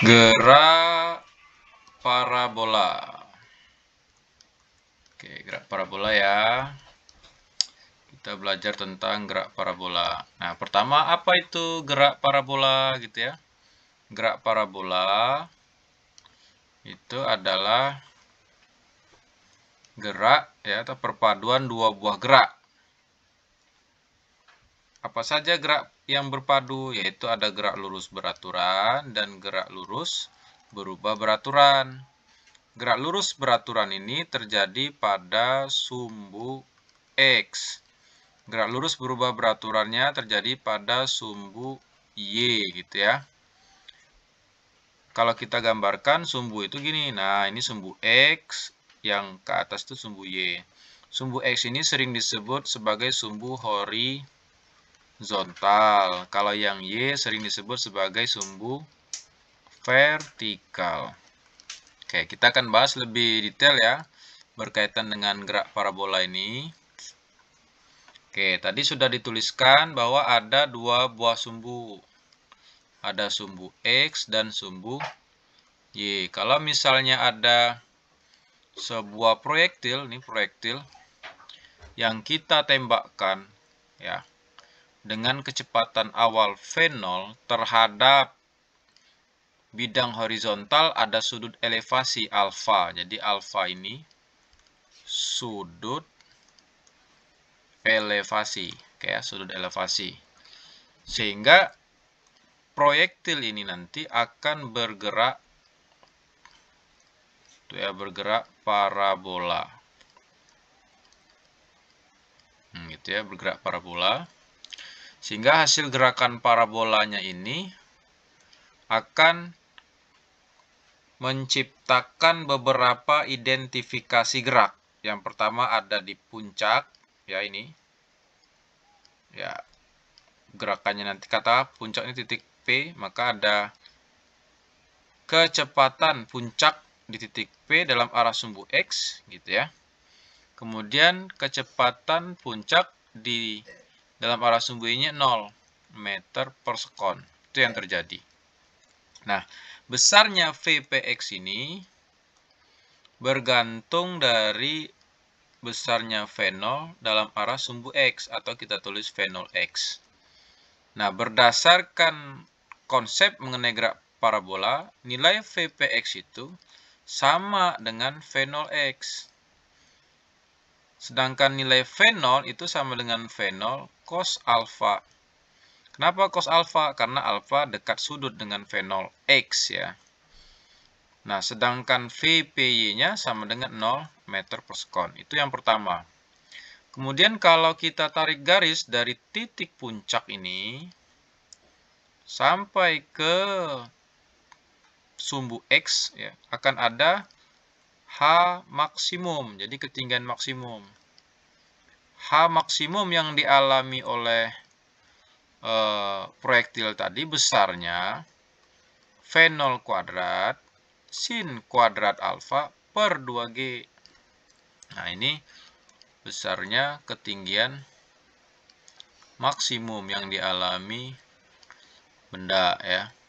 gerak parabola oke gerak parabola ya kita belajar tentang gerak parabola nah pertama apa itu gerak parabola gitu ya gerak parabola itu adalah gerak ya atau perpaduan dua buah gerak apa saja gerak yang berpadu? Yaitu ada gerak lurus beraturan dan gerak lurus berubah beraturan. Gerak lurus beraturan ini terjadi pada sumbu X. Gerak lurus berubah beraturannya terjadi pada sumbu Y gitu ya. Kalau kita gambarkan sumbu itu gini. Nah, ini sumbu X, yang ke atas itu sumbu Y. Sumbu X ini sering disebut sebagai sumbu hori horizontal. Kalau yang Y sering disebut sebagai sumbu vertikal. Oke, kita akan bahas lebih detail ya berkaitan dengan gerak parabola ini. Oke, tadi sudah dituliskan bahwa ada dua buah sumbu. Ada sumbu X dan sumbu Y. Kalau misalnya ada sebuah proyektil, ini proyektil, yang kita tembakkan, ya, dengan kecepatan awal V0 terhadap bidang horizontal ada sudut elevasi alfa. Jadi alfa ini sudut elevasi, kayak sudut elevasi. Sehingga proyektil ini nanti akan bergerak itu ya bergerak parabola. Hmm, gitu ya, bergerak parabola. Sehingga hasil gerakan parabolanya ini akan menciptakan beberapa identifikasi gerak. Yang pertama ada di puncak, ya ini. Ya, gerakannya nanti kata puncaknya titik P, maka ada kecepatan puncak di titik P dalam arah sumbu X, gitu ya. Kemudian kecepatan puncak di dalam arah sumbunya 0 meter per sekon. Itu yang terjadi. Nah, besarnya VPX ini bergantung dari besarnya V0 dalam arah sumbu X atau kita tulis V0X. Nah, berdasarkan konsep mengenai gerak parabola, nilai VPX itu sama dengan V0X. Sedangkan nilai V0 itu sama dengan V0 cos alfa. Kenapa cos alfa? Karena alfa dekat sudut dengan V0 X ya. Nah, sedangkan VPY-nya sama dengan 0 meter per sekon. Itu yang pertama. Kemudian kalau kita tarik garis dari titik puncak ini sampai ke sumbu X ya, akan ada H maksimum, jadi ketinggian maksimum. H maksimum yang dialami oleh e, proyektil tadi besarnya V0 kuadrat sin kuadrat alfa per 2G. Nah, ini besarnya ketinggian maksimum yang dialami benda ya.